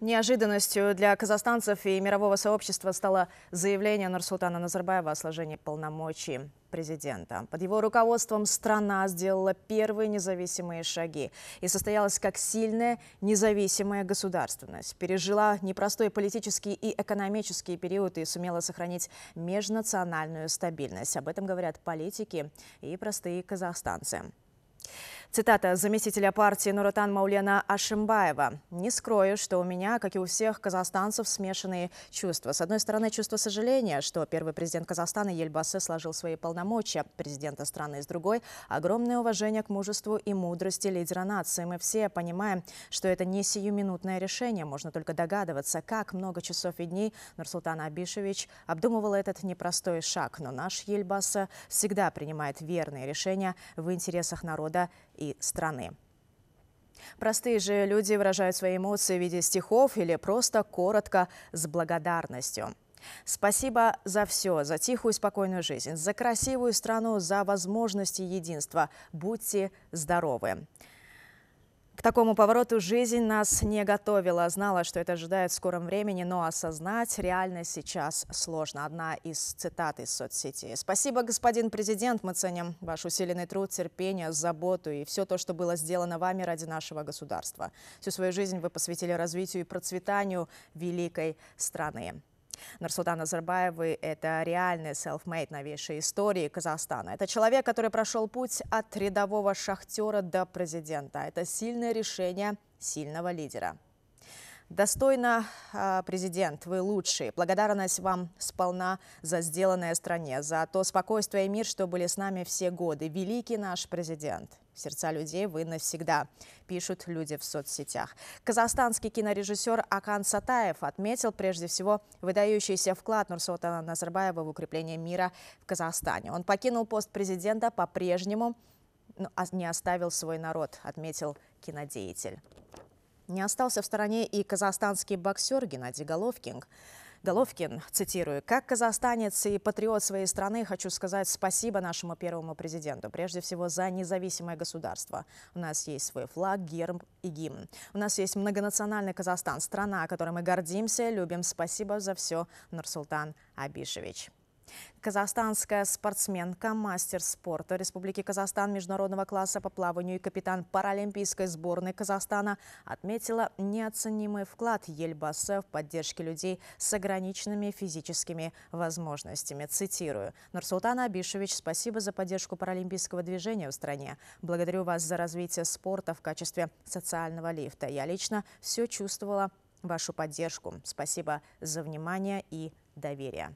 Неожиданностью для казахстанцев и мирового сообщества стало заявление Нурсултана Назарбаева о сложении полномочий президента. Под его руководством страна сделала первые независимые шаги и состоялась как сильная независимая государственность. Пережила непростой политический и экономический период и сумела сохранить межнациональную стабильность. Об этом говорят политики и простые казахстанцы. Цитата заместителя партии Нуротан Маулена Ашимбаева. «Не скрою, что у меня, как и у всех казахстанцев, смешанные чувства. С одной стороны, чувство сожаления, что первый президент Казахстана Ельбасы сложил свои полномочия президента страны, с другой – огромное уважение к мужеству и мудрости лидера нации. Мы все понимаем, что это не сиюминутное решение. Можно только догадываться, как много часов и дней Нурсултан Абишевич обдумывал этот непростой шаг. Но наш Ельбаса всегда принимает верные решения в интересах народа народа и страны. Простые же люди выражают свои эмоции в виде стихов или просто коротко с благодарностью. Спасибо за все, за тихую и спокойную жизнь, за красивую страну, за возможности единства. Будьте здоровы. К такому повороту жизнь нас не готовила. Знала, что это ожидает в скором времени, но осознать реально сейчас сложно. Одна из цитат из соцсети. Спасибо, господин президент. Мы ценим ваш усиленный труд, терпение, заботу и все то, что было сделано вами ради нашего государства. Всю свою жизнь вы посвятили развитию и процветанию великой страны. Нарсудан Назарбаевы – это реальный self-made новейшей истории Казахстана. Это человек, который прошел путь от рядового шахтера до президента. Это сильное решение сильного лидера. Достойно, а, президент, вы лучший. Благодарность вам сполна за сделанное стране, за то спокойствие и мир, что были с нами все годы. Великий наш президент. Сердца людей вы навсегда, пишут люди в соцсетях. Казахстанский кинорежиссер Акан Сатаев отметил прежде всего выдающийся вклад Нурсултана Назарбаева в укрепление мира в Казахстане. Он покинул пост президента по-прежнему, но а, не оставил свой народ, отметил кинодеятель. Не остался в стороне и казахстанский боксер Геннадий Головкин. Головкин, цитирую, «Как казахстанец и патриот своей страны хочу сказать спасибо нашему первому президенту, прежде всего за независимое государство. У нас есть свой флаг, герб и гимн. У нас есть многонациональный Казахстан, страна, которой мы гордимся, любим. Спасибо за все, Нурсултан Абишевич». Казахстанская спортсменка, мастер спорта Республики Казахстан международного класса по плаванию и капитан паралимпийской сборной Казахстана отметила неоценимый вклад Ельбаса в поддержке людей с ограниченными физическими возможностями. Цитирую. Нурсултан Абишевич, спасибо за поддержку паралимпийского движения в стране. Благодарю вас за развитие спорта в качестве социального лифта. Я лично все чувствовала вашу поддержку. Спасибо за внимание и доверие.